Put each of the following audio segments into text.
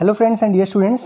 hello friends and dear students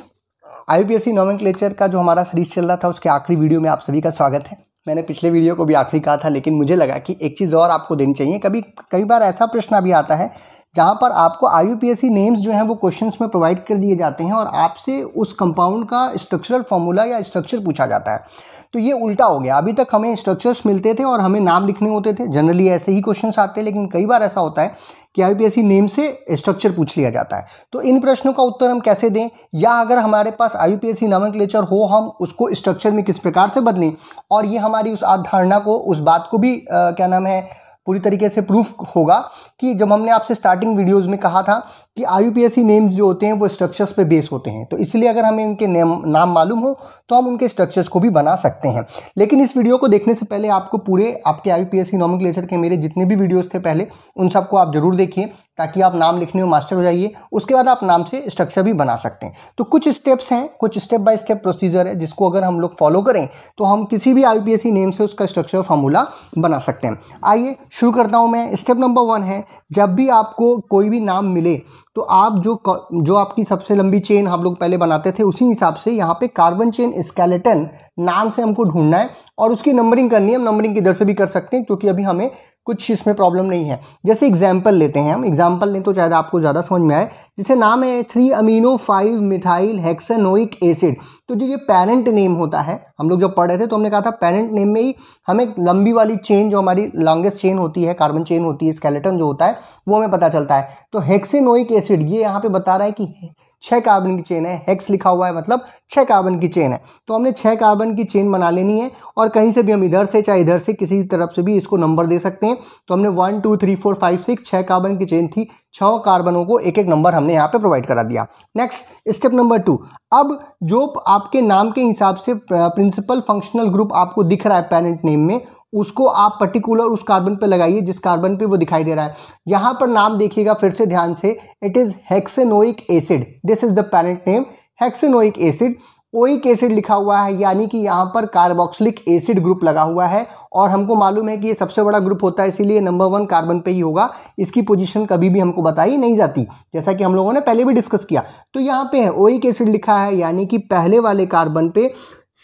IUPAC nomenclature का जो हमारा सीरीज चल रहा था उसके आखिरी वीडियो में आप सभी का स्वागत है मैंने पिछले वीडियो को भी आखिरी कहा था लेकिन मुझे लगा कि एक चीज़ और आपको देनी चाहिए कभी कई बार ऐसा प्रश्न भी आता है जहाँ पर आपको आई नेम्स जो हैं वो क्वेश्चन में प्रोवाइड कर दिए जाते हैं और आपसे उस कंपाउंड का स्ट्रक्चरल फॉर्मूला या स्ट्रक्चर पूछा जाता है तो ये उल्टा हो गया अभी तक हमें स्ट्रक्चर्स मिलते थे और हमें नाम लिखने होते थे जनरली ऐसे ही क्वेश्चन आते हैं लेकिन कई बार ऐसा होता है कि आईपीएससी नेम e से स्ट्रक्चर पूछ लिया जाता है तो इन प्रश्नों का उत्तर हम कैसे दें या अगर हमारे पास आईपीएससी क्लेचर e हो हम उसको स्ट्रक्चर में किस प्रकार से बदलें और ये हमारी उस अवधारणा को उस बात को भी आ, क्या नाम है पूरी तरीके से प्रूफ होगा कि जब हमने आपसे स्टार्टिंग वीडियोस में कहा था कि आई नेम्स जो होते हैं वो स्ट्रक्चर्स पे बेस होते हैं तो इसलिए अगर हमें उनके नेम नाम मालूम हो तो हम उनके स्ट्रक्चर्स को भी बना सकते हैं लेकिन इस वीडियो को देखने से पहले आपको पूरे आपके आई पी के मेरे जितने भी वीडियोज़ थे पहले उन सबको आप जरूर देखिए ताकि आप नाम लिखने में मास्टर हो जाइए उसके बाद आप नाम से स्ट्रक्चर भी बना सकते हैं तो कुछ स्टेप्स हैं कुछ स्टेप बाय स्टेप प्रोसीजर है जिसको अगर हम लोग फॉलो करें तो हम किसी भी आई नेम से उसका स्ट्रक्चर फार्मूला बना सकते हैं आइए शुरू करता हूँ मैं स्टेप नंबर वन है जब भी आपको कोई भी नाम मिले तो आप जो जो आपकी सबसे लंबी चेन हम लोग पहले बनाते थे उसी हिसाब से यहाँ पे कार्बन चेन स्केलेटन नाम से हमको ढूंढना है और उसकी नंबरिंग करनी है हम नंबरिंग इधर से भी कर सकते हैं क्योंकि अभी हमें कुछ इसमें प्रॉब्लम नहीं है जैसे एग्जाम्पल लेते हैं हम एग्जाम्पल लें तो शायद आपको ज़्यादा समझ में आए जिसे नाम है three amino five methyl hexanoic acid तो जो ये पेरेंट नेम होता है हम लोग जब पढ़ रहे थे तो हमने कहा था पेरेंट नेम में ही हमें एक लंबी वाली चेन जो हमारी लॉन्गेस्ट चेन होती है कार्बन चेन होती है स्केलेटन जो होता है वो हमें पता चलता है तो हेक्सेनोइक एसिड ये यहाँ पे बता रहा है कि छः कार्बन की चेन है हेक्स लिखा हुआ है मतलब छः कार्बन की चेन है तो हमने छः कार्बन की चेन बना लेनी है और कहीं से भी हम इधर से चाहे इधर से किसी तरफ से भी इसको नंबर दे सकते हैं तो हमने one two three four five six छः कार्बन की चेन थी छः कार्बनों को एक एक नंबर हमने यहाँ पे प्रोवाइड करा दिया नेक्स्ट स्टेप नंबर टू अब जो आपके नाम के हिसाब से प्रिंसिपल फंक्शनल ग्रुप आपको दिख रहा है पेरेंट नेम में उसको आप पर्टिकुलर उस कार्बन पे लगाइए जिस कार्बन पे वो दिखाई दे रहा है यहाँ पर नाम देखिएगा फिर से ध्यान से it is hexanoic acid this is the parent name hexanoic acid oic acid लिखा हुआ है यानी कि यहाँ पर कार्बोक्सिलिक एसिड ग्रुप लगा हुआ है और हमको मालूम है कि ये सबसे बड़ा ग्रुप होता है इसीलिए नंबर वन कार्बन पे ही होगा इसकी पोजीशन कभी भी हमको बताई नहीं जाती जैसा कि हम लोगों ने पहले भी डिस्कस किया तो यहाँ पे है ओइक एसिड लिखा है यानी कि पहले वाले कार्बन पे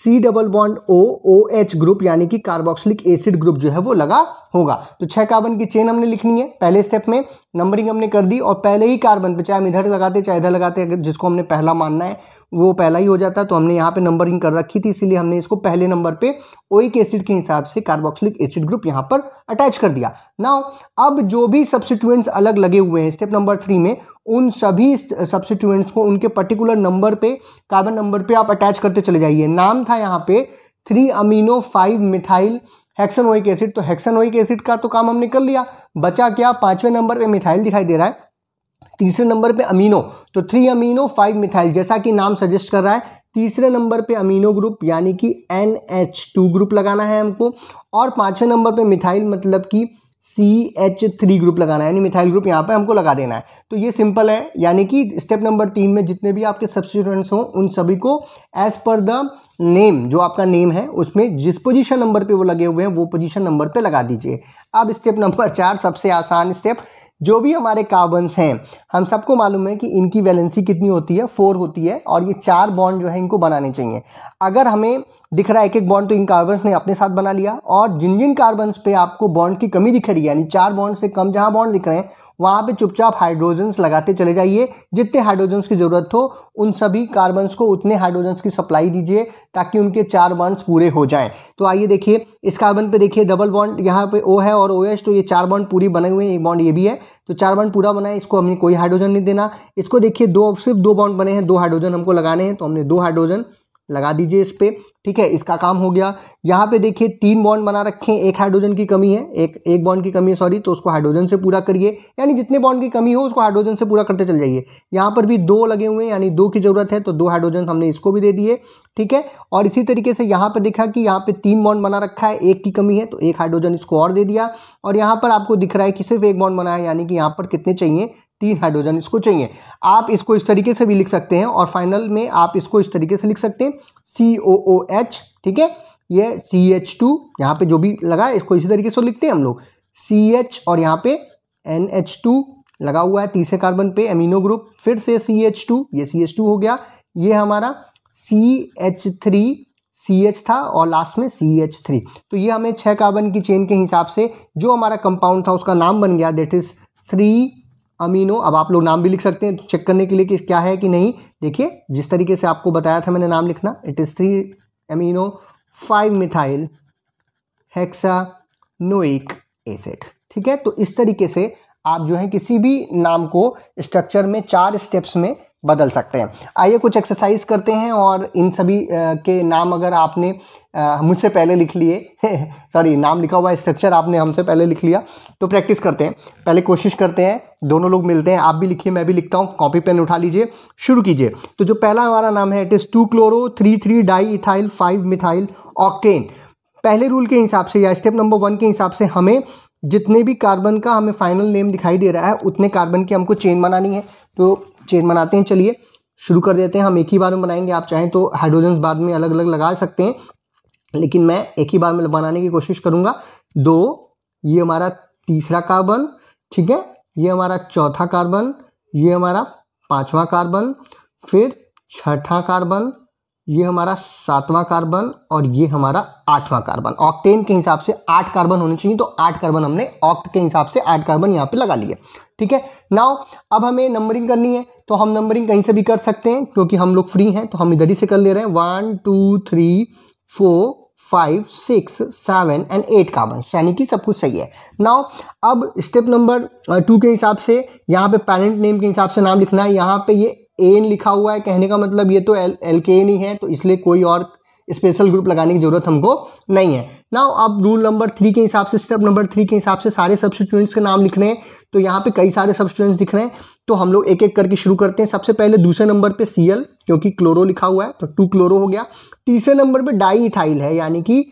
C double bond O O H group यानी कि कार्बोक्सिलिक एसिड ग्रुप जो है वो लगा होगा तो छह कार्बन की चेन हमने लिखनी है पहले स्टेप में नंबरिंग हमने कर दी और पहले ही कार्बन पे चाहे हम इधर लगाते चाहे इधर लगाते जिसको हमने पहला मानना है वो पहला ही हो जाता तो हमने यहाँ पे नंबरिंग कर रखी थी इसीलिए हमने इसको पहले नंबर पे ओइक एसिड के हिसाब से कार्बोक्सिलिक एसिड ग्रुप यहाँ पर अटैच कर दिया नाउ अब जो भी सब्सिट्यूएंट्स अलग लगे हुए हैं स्टेप नंबर थ्री में उन सभी सब्सिट्यूएंट्स को उनके पर्टिकुलर नंबर पे कार्बन नंबर पे आप अटैच करते चले जाइए नाम था यहाँ पे three amino five methyl hexanoic acid तो हेक्सनोइक एसिड का तो काम हमने कर लिया बचा क्या पांचवें नंबर पर मिथाइल दिखाई दे रहा है तीसरे नंबर पे अमीनो तो थ्री अमीनो फाइव मिथाइल जैसा कि नाम सजेस्ट कर रहा है तीसरे नंबर पे अमीनो ग्रुप यानी कि एन एच टू ग्रुप लगाना है हमको और पांचवें नंबर पे मिथाइल मतलब कि सी एच थ्री ग्रुप लगाना है यानी मिथाइल ग्रुप यहाँ पे हमको लगा देना है तो ये सिंपल है यानी कि स्टेप नंबर तीन में जितने भी आपके सब्सिट्यूएंट्स हों उन सभी को एज पर द नेम जो आपका नेम है उसमें जिस पोजीशन नंबर पे वो लगे हुए हैं वो पोजीशन नंबर पे लगा दीजिए अब स्टेप नंबर चार सबसे आसान स्टेप जो भी हमारे कार्बन्स हैं हम सबको मालूम है कि इनकी वैलेंसी कितनी होती है फोर होती है और ये चार बॉन्ड जो है इनको बनाने चाहिए अगर हमें दिख रहा है एक एक बॉन्ड तो इन कार्बन्स ने अपने साथ बना लिया और जिन जिन कार्बन्स पे आपको बॉन्ड की कमी दिख रही है यानी चार बॉन्ड से कम जहाँ बॉन्ड दिख रहे हैं वहाँ पे चुपचाप हाइड्रोजन्स लगाते चले जाइए जितने हाइड्रोजन्स की ज़रूरत हो उन सभी कार्बन्स को उतने हाइड्रोजन्स की सप्लाई दीजिए ताकि उनके चार बॉन्ड्स पूरे हो जाएं तो आइए देखिए इस कार्बन पे देखिए डबल बॉन्ड यहाँ पे ओ है और ओ एच तो ये चार बॉन्ड पूरी बने हुए हैं एक बॉन्ड ये भी है तो चार बॉन्ड पूरा बना है इसको हमें कोई हाइड्रोजन नहीं देना इसको देखिए दो सिर्फ दो बॉन्ड बने हैं दो हाइड्रोजन हमको लगाने हैं तो हमने दो हाइड्रोजन लगा दीजिए इस पर ठीक है इसका काम हो गया यहाँ पे देखिए तीन बॉन्ड बना रखे हैं एक हाइड्रोजन की कमी है एक एक बॉन्ड की कमी है सॉरी तो उसको हाइड्रोजन से पूरा करिए यानी जितने बॉन्ड की कमी हो उसको हाइड्रोजन से पूरा करते चल जाइए यहाँ पर भी दो लगे हुए हैं यानी दो की ज़रूरत है तो दो हाइड्रोजन हमने इसको भी दे दिए ठीक है और इसी तरीके से यहाँ पर देखा कि यहाँ पर तीन बॉन्ड बना रखा है एक की कमी है तो एक हाइड्रोजन इसको और दे दिया और यहाँ पर आपको दिख रहा है कि सिर्फ एक बॉन्ड बना है यानी कि यहाँ पर कितने चाहिए तीन हाइड्रोजन इसको चाहिए आप इसको इस तरीके से भी लिख सकते हैं और फाइनल में आप इसको इस तरीके से लिख सकते हैं सी ओ ओ एच ठीक है ये सी एच टू यहाँ पर जो भी लगा है इसको इसी तरीके से लिखते हैं हम लोग सी एच और यहाँ पे एन एच टू लगा हुआ है तीसरे कार्बन पे एमिनो ग्रुप फिर से सी एच टू ये सी एच टू हो गया ये हमारा C H three C H था और लास्ट में सी एच थ्री तो ये हमें छः कार्बन की चेन के हिसाब से जो हमारा कंपाउंड था उसका नाम बन गया दैट इज़ थ्री अमीनो अब आप लोग नाम भी लिख सकते हैं चेक तो करने के लिए कि क्या है कि नहीं देखिए जिस तरीके से आपको बताया था मैंने नाम लिखना it is three amino five methyl noic acid ठीक है तो इस तरीके से आप जो है किसी भी नाम को स्ट्रक्चर में चार स्टेप्स में बदल सकते हैं आइए कुछ एक्सरसाइज करते हैं और इन सभी के नाम अगर आपने मुझसे पहले लिख लिए सॉरी नाम लिखा हुआ स्ट्रक्चर आपने हमसे पहले लिख लिया तो प्रैक्टिस करते हैं पहले कोशिश करते हैं दोनों लोग मिलते हैं आप भी लिखिए मैं भी लिखता हूँ कॉपी पेन उठा लीजिए शुरू कीजिए तो जो पहला हमारा नाम है it is two chloro three three diethyl five methyl octane पहले रूल के हिसाब से या स्टेप नंबर वन के हिसाब से हमें जितने भी कार्बन का हमें फाइनल नेम दिखाई दे रहा है उतने कार्बन की हमको चेन बनानी है तो चेन बनाते हैं चलिए शुरू कर देते हैं हम एक ही बार में बनाएंगे आप चाहें तो हाइड्रोजन बाद में अलग अलग लगा सकते हैं लेकिन मैं एक ही बार में बनाने की कोशिश करूँगा दो ये हमारा तीसरा कार्बन ठीक है ये हमारा चौथा कार्बन ये हमारा पाँचवा कार्बन फिर छठा कार्बन ये हमारा सातवां कार्बन और ये हमारा आठवां कार्बन ऑक्टेन के हिसाब से आठ कार्बन होने चाहिए तो आठ कार्बन हमने ऑक्ट के हिसाब से आठ कार्बन यहाँ पे लगा लिए ठीक है नाउ अब हमें नंबरिंग करनी है तो हम नंबरिंग कहीं से भी कर सकते हैं क्योंकि हम लोग फ्री हैं तो हम इधर ही से कर ले रहे हैं one two three four five six seven and eight का वंश यानी कि सब कुछ सही है नाउ अब स्टेप नंबर टू के हिसाब से यहाँ पे पेरेंट नेम के हिसाब से नाम लिखना है यहाँ पे ये एन लिखा हुआ है कहने का मतलब ये तो एल एल के एन ही है तो इसलिए कोई और स्पेशल ग्रुप लगाने की ज़रूरत हमको नहीं है ना अब रूल नंबर थ्री के हिसाब से स्टेप नंबर थ्री के हिसाब से सारे स्टूडेंट्स के नाम लिख रहे हैं तो यहाँ पे कई सारे स्टूडेंट्स दिख रहे हैं तो हम लोग एक एक करके शुरू करते हैं सबसे पहले दूसरे नंबर पे सी क्योंकि क्लोरो लिखा हुआ है तो टू क्लोरो हो गया तीसरे नंबर पर डाई इथाइल है यानी कि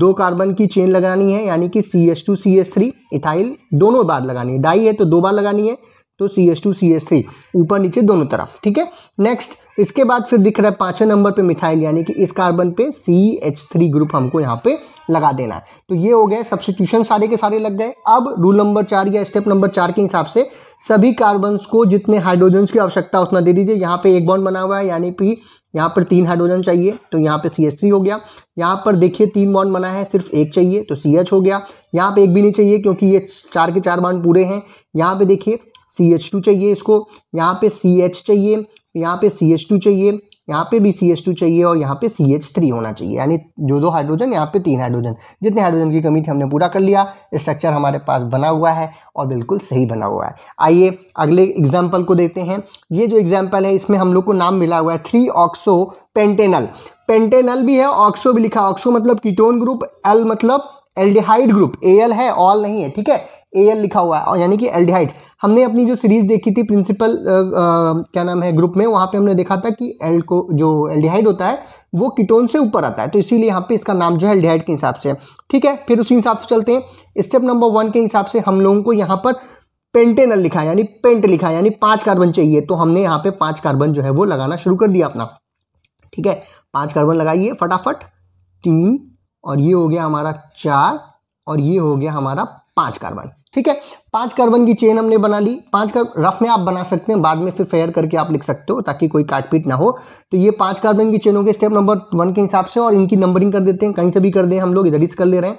दो कार्बन की चेन लगानी है यानी कि C S two C S three ethyl दोनों बार लगानी है डाई है तो दो बार लगानी है तो C S two C S three ऊपर नीचे दोनों तरफ ठीक है नेक्स्ट इसके बाद फिर दिख रहा है पाँचवें नंबर पे मिथाइल यानी कि इस कार्बन पे सी एच थ्री ग्रुप हमको यहाँ पे लगा देना है तो ये हो गया सब्सिट्यूशन सारे के सारे लग गए अब रूल नंबर चार या स्टेप नंबर चार के हिसाब से सभी कार्बन्स को जितने हाइड्रोजन्स की आवश्यकता उतना दे दीजिए यहाँ पे एक बॉन्ड बना हुआ है यानी कि यहाँ पर तीन हाइड्रोजन चाहिए तो यहाँ पे सी एस थ्री हो गया यहाँ पर देखिए तीन बॉन्ड बना है सिर्फ एक चाहिए तो सी एच हो गया यहाँ पे एक भी नहीं चाहिए क्योंकि ये चार के चार बॉन्ड पूरे हैं यहाँ पे देखिए सी एच टू चाहिए इसको यहाँ पे सी एच चाहिए यहाँ पे सी एच टू चाहिए यहाँ पे भी सी एच टू चाहिए और यहाँ पे सी एच थ्री होना चाहिए यानी जो दो हाइड्रोजन यहाँ पे तीन हाइड्रोजन जितने हाइड्रोजन की कमी थी हमने पूरा कर लिया स्ट्रक्चर हमारे पास बना हुआ है और बिल्कुल सही बना हुआ है आइए अगले एग्जाम्पल को देखते हैं ये जो एग्जाम्पल है इसमें हम लोग को नाम मिला हुआ है थ्री ऑक्सो पेंटेनल पेंटेनल भी है ऑक्सो भी लिखा ऑक्सो मतलब कीटोन ग्रुप एल मतलब एल्डिहाइड ग्रुप एल है ऑल नहीं है ठीक है एल लिखा हुआ है यानी कि एल्डिहाइड हमने अपनी जो सीरीज देखी थी प्रिंसिपल क्या नाम है ग्रुप में वहाँ पे हमने देखा था कि एल को जो एल्डिहाइड होता है वो कीटोन से ऊपर आता है तो इसीलिए यहाँ पे इसका नाम जो है एल्डिहाइड के हिसाब से ठीक है फिर उसी हिसाब से चलते हैं स्टेप नंबर वन के हिसाब से हम लोगों को यहाँ पर पेंटेनल लिखा है यानी पेंट लिखा है यानी पाँच कार्बन चाहिए तो हमने यहाँ पे पाँच कार्बन जो है वो लगाना शुरू कर दिया अपना ठीक है पाँच कार्बन लगाइए फटाफट तीन और ये हो गया हमारा चार और ये हो गया हमारा पाँच कार्बन ठीक है पांच कार्बन की चेन हमने बना ली पांच कार्बन रफ में आप बना सकते हैं बाद में फिर फेयर करके आप लिख सकते हो ताकि कोई काटपीट ना हो तो ये पांच कार्बन की चेनों के स्टेप नंबर वन के हिसाब से और इनकी नंबरिंग कर देते हैं कहीं से भी कर दें हम लोग इधर इस कर ले रहे हैं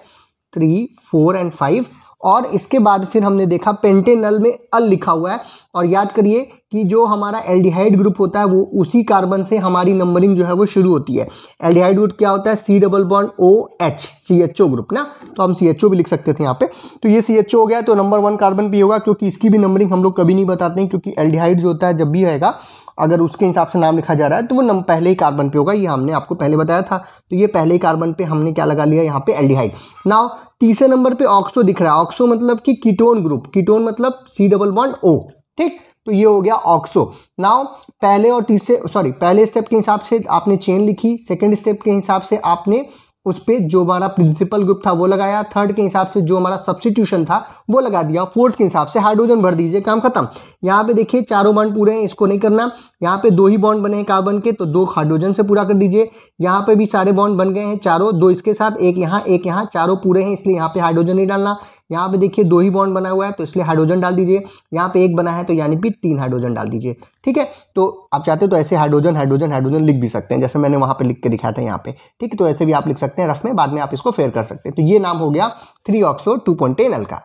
थ्री फोर एंड फाइव और इसके बाद फिर हमने देखा पेंटेनल में अल लिखा हुआ है और याद करिए कि जो हमारा एल्डिहाइड ग्रुप होता है वो उसी कार्बन से हमारी नंबरिंग जो है वो शुरू होती है एल्डिहाइड ग्रुप क्या होता है C double bond O H C H O group ना तो हम सी एच ओ भी लिख सकते थे यहाँ पे तो ये सी एच ओ हो गया तो नंबर वन कार्बन भी होगा क्योंकि इसकी भी नंबरिंग हम लोग कभी नहीं बताते हैं क्योंकि एल्डिहाइड जो होता है जब भी आएगा अगर उसके हिसाब से नाम लिखा जा रहा है तो वो नम पहले ही कार्बन पे होगा ये हमने आपको पहले बताया था तो ये पहले ही कार्बन पे हमने क्या लगा लिया यहाँ पे एल्डिहाइड नाव तीसरे नंबर पे ऑक्सो दिख रहा है ऑक्सो मतलब कि कीटोन ग्रुप कीटोन मतलब सी डबल बॉन्ड ओ ठीक तो ये हो गया ऑक्सो नाउ पहले और तीसरे सॉरी पहले स्टेप के हिसाब से आपने चेन लिखी सेकेंड स्टेप के हिसाब से आपने उस पर जो हमारा प्रिंसिपल ग्रुप था वो लगाया थर्ड के हिसाब से जो हमारा सब्सिट्यूशन था वो लगा दिया फोर्थ के हिसाब से हाइड्रोजन भर दीजिए काम खत्म यहाँ पे देखिए चारों बॉन्ड पूरे हैं इसको नहीं करना यहाँ पे दो ही बॉन्ड बने हैं कार्बन के तो दो हाइड्रोजन से पूरा कर दीजिए यहाँ पे भी सारे बॉन्ड बन गए हैं चारों दो इसके साथ एक यहाँ एक यहाँ चारों पूरे हैं इसलिए यहाँ पे हाइड्रोजन नहीं डालना यहाँ पे देखिए दो ही बॉन्ड बना हुआ है तो इसलिए हाइड्रोजन डाल दीजिए यहाँ पे एक बना है तो यानी कि तीन हाइड्रोजन डाल दीजिए ठीक है तो आप चाहते हो तो ऐसे हाइड्रोजन हाइड्रोजन हाइड्रोजन लिख भी सकते हैं जैसे मैंने वहाँ पर लिख के दिखाया था यहाँ पे ठीक है तो ऐसे भी आप लिख सकते हैं रफ में बाद में आप इसको फेयर कर सकते हैं तो ये नाम हो गया थ्री ऑक्सो टू का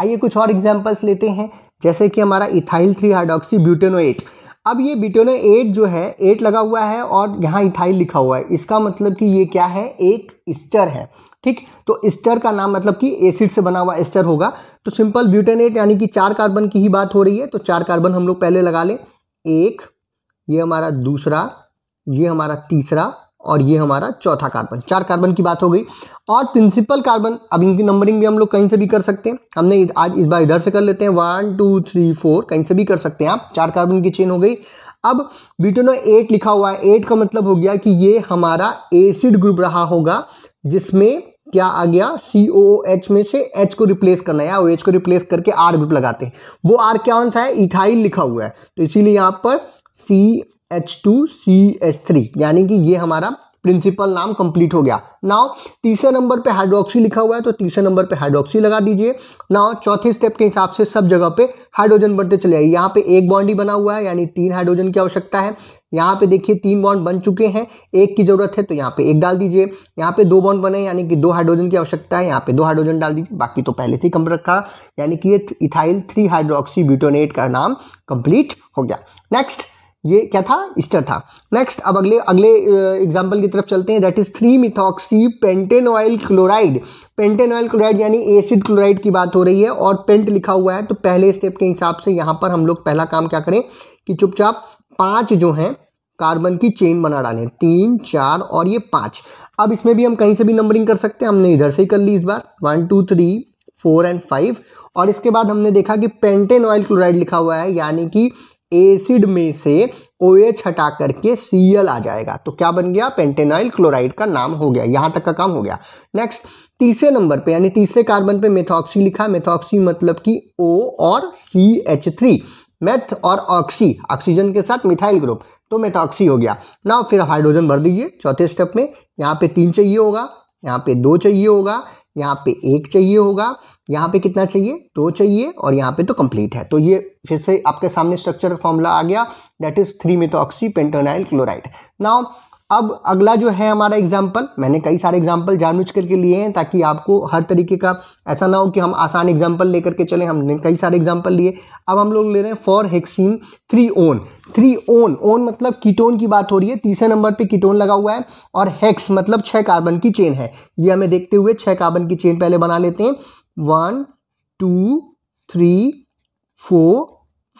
आइए कुछ और एग्जाम्पल्स लेते हैं जैसे कि हमारा इथाइल थ्री हाइड्रोक्सी एट अब ये ब्यूटेनो एट जो है एट लगा हुआ है और यहाँ इथाइल लिखा हुआ है इसका मतलब कि ये क्या है एक स्टर है ठीक तो एस्टर का नाम मतलब कि एसिड से बना हुआ एस्टर होगा तो सिंपल ब्यूटेनेट यानी कि चार कार्बन की ही बात हो रही है तो चार कार्बन हम लोग पहले लगा लें एक ये हमारा दूसरा ये हमारा तीसरा और ये हमारा चौथा कार्बन चार कार्बन की बात हो गई और प्रिंसिपल कार्बन अब इनकी नंबरिंग भी हम लोग कहीं से भी कर सकते हैं हमने आज इस बार इधर से कर लेते हैं वन टू थ्री फोर कहीं से भी कर सकते हैं आप चार कार्बन की चेन हो गई अब ब्यूटेनो एट लिखा हुआ है एट का मतलब हो गया कि ये हमारा एसिड ग्रुप रहा होगा जिसमें क्या आ गया सी ओ एच में से एच को रिप्लेस करना है या ओ एच को रिप्लेस करके आर ग्रुप लगाते हैं वो आर क्या आंसर सा है इथाइल लिखा हुआ है तो इसीलिए यहाँ पर C H two C H three यानी कि ये हमारा प्रिंसिपल नाम कंप्लीट हो गया नाउ तीसरे नंबर पे हाइड्रोक्सी लिखा हुआ है तो तीसरे नंबर पे हाइड्रोक्सी लगा दीजिए नाउ चौथे स्टेप के हिसाब से सब जगह पे हाइड्रोजन बढ़ते चले जाइए यहाँ पे एक बाउंड्री बना हुआ है यानी तीन हाइड्रोजन की आवश्यकता है यहाँ पे देखिए तीन बॉन्ड बन चुके हैं एक की ज़रूरत है तो यहाँ पे एक डाल दीजिए यहाँ पे दो बॉन्ड बने यानी कि दो हाइड्रोजन की आवश्यकता है यहाँ पे दो हाइड्रोजन डाल दीजिए बाकी तो पहले से ही कम रखा यानी कि ये इथाइल थ्री हाइड्रोक्सी ब्यूटोनेट का नाम कंप्लीट हो गया नेक्स्ट ये क्या था इस्टर था नेक्स्ट अब अगले अगले एग्जाम्पल की तरफ चलते हैं that is three methoxy pentanoyl chloride pentanoyl chloride यानी एसिड क्लोराइड की बात हो रही है और पेंट लिखा हुआ है तो पहले स्टेप के हिसाब से यहाँ पर हम लोग पहला काम क्या करें कि चुपचाप पांच जो हैं कार्बन की चेन बना डालें तीन चार और ये पाँच अब इसमें भी हम कहीं से भी नंबरिंग कर सकते हैं हमने इधर से ही कर ली इस बार one two three four and five और इसके बाद हमने देखा कि पेंटेन ऑयल क्लोराइड लिखा हुआ है यानी कि एसिड में से ओ एच हटा करके सी आ जाएगा तो क्या बन गया पेंटेनॉइल क्लोराइड का नाम हो गया यहाँ तक का काम हो गया नेक्स्ट तीसरे नंबर पे यानी तीसरे कार्बन पे मेथॉक्सी लिखा मेथॉक्सी मतलब कि ओ और सी एच थ्री मेथ और ऑक्सी ऑक्सीजन के साथ मिथाइल ग्रुप तो मेथॉक्सी हो गया ना फिर हाइड्रोजन भर दीजिए चौथे स्टेप में यहाँ पे तीन चाहिए होगा यहाँ पे दो चाहिए होगा यहाँ पे एक चाहिए होगा यहाँ पे कितना चाहिए दो चाहिए और यहाँ पे तो कंप्लीट है तो ये फिर से आपके सामने स्ट्रक्चर फॉर्मूला आ गया that is three methoxy pentanoyl chloride now अब अगला जो है हमारा एग्जाम्पल मैंने कई सारे एग्जाम्पल जानबूझ करके लिए हैं ताकि आपको हर तरीके का ऐसा ना हो कि हम आसान एग्जाम्पल लेकर के चलें हमने कई सारे एग्जाम्पल लिए अब हम लोग ले रहे हैं four hexene three one three one one मतलब कीटोन की बात हो रही है तीसरे नंबर पे कीटोन लगा हुआ है और हेक्स मतलब छः कार्बन की चेन है ये हमें देखते हुए छः कार्बन की चेन पहले बना लेते हैं one two three four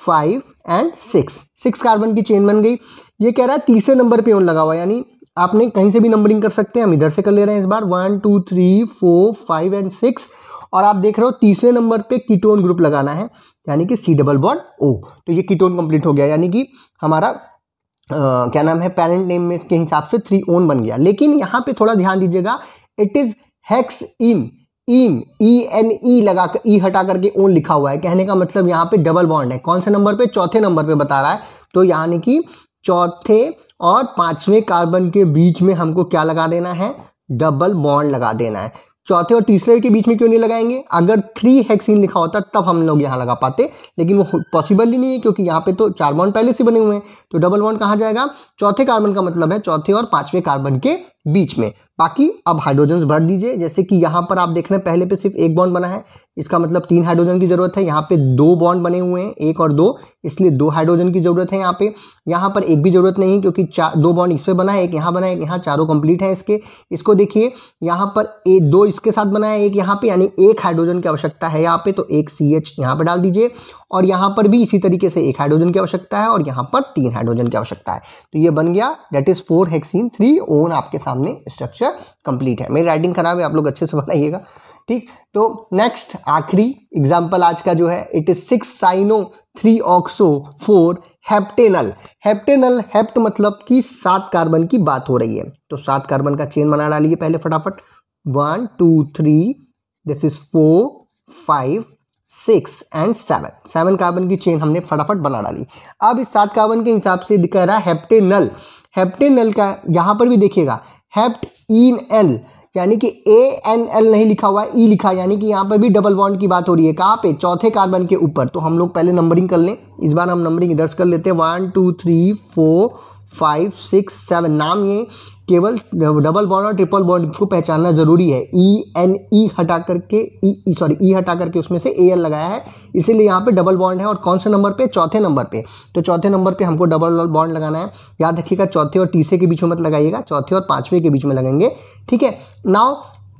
five and six six carbon की चेन बन गई ये कह रहा है तीसरे नंबर पे ऑन लगा हुआ यानी आपने कहीं से भी नंबरिंग कर सकते हैं हम इधर से कर ले रहे हैं इस बार one two three four five and six और आप देख रहे हो तीसरे नंबर पे कीटोन ग्रुप लगाना है यानी कि सी डबल बॉन्ड ओ तो ये कीटोन कंप्लीट हो गया यानी कि हमारा आ, क्या नाम है पेरेंट नेम में इसके हिसाब से थ्री ओन बन गया लेकिन यहाँ पे थोड़ा ध्यान दीजिएगा it is hex in in E N E लगा कर ई e हटा करके ओन लिखा हुआ है कहने का मतलब यहाँ पे डबल बॉन्ड है कौन से नंबर पे चौथे नंबर पे बता रहा है तो यानी कि चौथे और पांचवें कार्बन के बीच में हमको क्या लगा देना है डबल बॉन्ड लगा देना है चौथे और तीसरे के बीच में क्यों नहीं लगाएंगे अगर थ्री हेक्सिन लिखा होता तब हम लोग यहाँ लगा पाते लेकिन वो पॉसिबल ही नहीं है क्योंकि यहाँ पे तो चार बॉन्ड पहले से बने हुए हैं तो डबल बॉन्ड कहाँ जाएगा चौथे कार्बन का मतलब है चौथे और पांचवें कार्बन के बीच में बाकी अब हाइड्रोजन भर दीजिए जैसे कि यहाँ पर आप देख रहे हैं पहले पे सिर्फ एक बॉन्ड बना है इसका मतलब तीन हाइड्रोजन की जरूरत है यहाँ पे दो बॉन्ड बने हुए हैं एक और दो इसलिए दो हाइड्रोजन की जरूरत है यहाँ पे यहाँ पर एक भी जरूरत नहीं क्योंकि चार दो बॉन्ड इस पर बना है एक यहाँ बना है एक यहाँ चारों कंप्लीट है इसके इसको देखिए यहाँ पर ए दो इसके साथ बना है एक यहाँ पे यानी एक हाइड्रोजन की आवश्यकता है यहाँ पे तो एक सी एच यहाँ पर डाल दीजिए और यहाँ पर भी इसी तरीके से एक हाइड्रोजन की आवश्यकता है और यहाँ पर तीन हाइड्रोजन की आवश्यकता है तो ये बन गया that is four hexene three one आपके सामने स्ट्रक्चर मेरा कंप्लीट है मेरी राइटिंग खराब है आप लोग अच्छे से बनाइएगा ठीक तो नेक्स्ट आखिरी एग्जाम्पल आज का जो है it is six cyano three oxo four heptenal heptenal hept मतलब कि सात कार्बन की बात हो रही है तो सात कार्बन का चेन बना डालिए पहले फटाफट one two three this is four five six and seven seven carbon की चेन हमने फटाफट बना डाली अब इस सात कार्बन के हिसाब से दिखा रहा है हेप्टेनल हेप्टेनल का यहाँ पर भी देखिएगा हैप्ट इन एल यानी कि ए एन एल नहीं लिखा हुआ है ई लिखा यानी कि यहाँ पर भी डबल बॉन्ड की बात हो रही है कहाँ पे चौथे कार्बन के ऊपर तो हम लोग पहले नंबरिंग कर लें इस बार हम नंबरिंग इधर कर लेते हैं one two three four five six seven नाम ये केवल डबल बॉन्ड और ट्रिपल बॉन्ड को पहचानना जरूरी है ई एन ई हटा करके ई सॉरी ई हटा करके उसमें से ए एल लगाया है इसीलिए यहाँ पे डबल बॉन्ड है और कौन से नंबर पे चौथे नंबर पे तो चौथे नंबर पे हमको डबल बॉन्ड लगाना है याद रखिएगा चौथे और तीसरे के बीच में मत लगाइएगा चौथे और पाँचवें के बीच में लगेंगे ठीक है नाव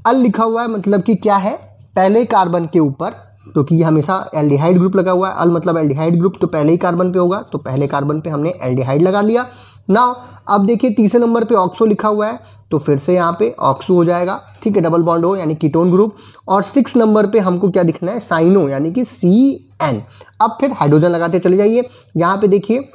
अल लिखा हुआ है मतलब कि क्या है पहले कार्बन के ऊपर तो कि हमेशा एल्डिहाइड ग्रुप लगा हुआ है अल मतलब एल्डिहाइड ग्रुप तो पहले ही कार्बन पे होगा तो पहले कार्बन पे हमने एल्डिहाइड लगा लिया ना अब देखिए तीसरे नंबर पे ऑक्सो लिखा हुआ है तो फिर से यहाँ पे ऑक्सो हो जाएगा ठीक है डबल बॉन्ड हो यानी कीटोन ग्रुप और सिक्स नंबर पे हमको क्या दिखना है साइनो यानी कि सी एन अब फिर हाइड्रोजन लगाते चले जाइए यहाँ पे देखिए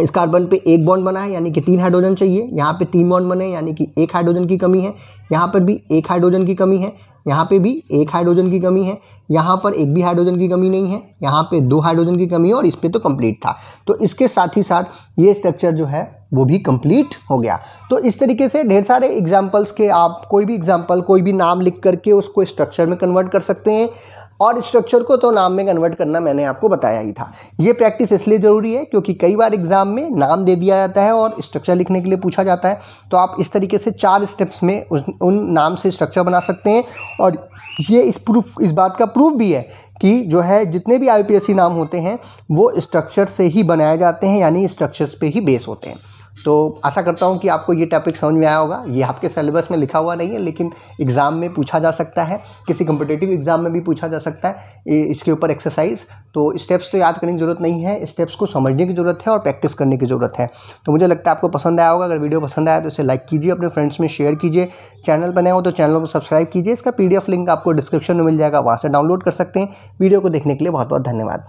इस कार्बन पे एक बॉन्ड बना है यानी कि तीन हाइड्रोजन चाहिए यहाँ पे तीन बॉन्ड बने यानी कि एक हाइड्रोजन की कमी है यहाँ पर भी एक हाइड्रोजन की कमी है यहाँ पे भी एक हाइड्रोजन की कमी है यहाँ पर एक भी हाइड्रोजन की कमी नहीं है यहाँ पे दो हाइड्रोजन की कमी है और इस पर तो कंप्लीट था तो इसके साथ ही साथ ये स्ट्रक्चर जो है वो भी कंप्लीट हो गया तो इस तरीके से ढेर सारे एग्जाम्पल्स के आप कोई भी एग्जाम्पल कोई भी नाम लिख करके उसको स्ट्रक्चर में कन्वर्ट कर सकते हैं और स्ट्रक्चर को तो नाम में कन्वर्ट करना मैंने आपको बताया ही था ये प्रैक्टिस इसलिए ज़रूरी है क्योंकि कई बार एग्जाम में नाम दे दिया जाता है और स्ट्रक्चर लिखने के लिए पूछा जाता है तो आप इस तरीके से चार स्टेप्स में उस उन नाम से स्ट्रक्चर बना सकते हैं और ये इस प्रूफ इस बात का प्रूफ भी है कि जो है जितने भी आई नाम होते हैं वो स्ट्रक्चर से ही बनाए जाते हैं यानी स्ट्रक्चर्स पर ही बेस होते हैं तो आशा करता हूँ कि आपको ये टॉपिक समझ में आया होगा ये आपके सिलेबस में लिखा हुआ नहीं है लेकिन एग्ज़ाम में पूछा जा सकता है किसी कम्पिटेटिव एग्ज़ाम में भी पूछा जा सकता है इसके ऊपर एक्सरसाइज तो स्टेप्स तो याद करने की ज़रूरत नहीं है स्टेप्स को समझने की ज़रूरत है और प्रैक्टिस करने की ज़रूरत है तो मुझे लगता है आपको पसंद आया होगा अगर वीडियो पसंद आया तो इसे लाइक कीजिए अपने फ्रेंड्स में शेयर कीजिए चैनल बनाए हो तो चैनल को सब्सक्राइब कीजिए इसका पी लिंक आपको डिस्क्रिप्शन में मिल जाएगा वहाँ से डाउनलोड कर सकते हैं वीडियो को देखने के लिए बहुत बहुत धन्यवाद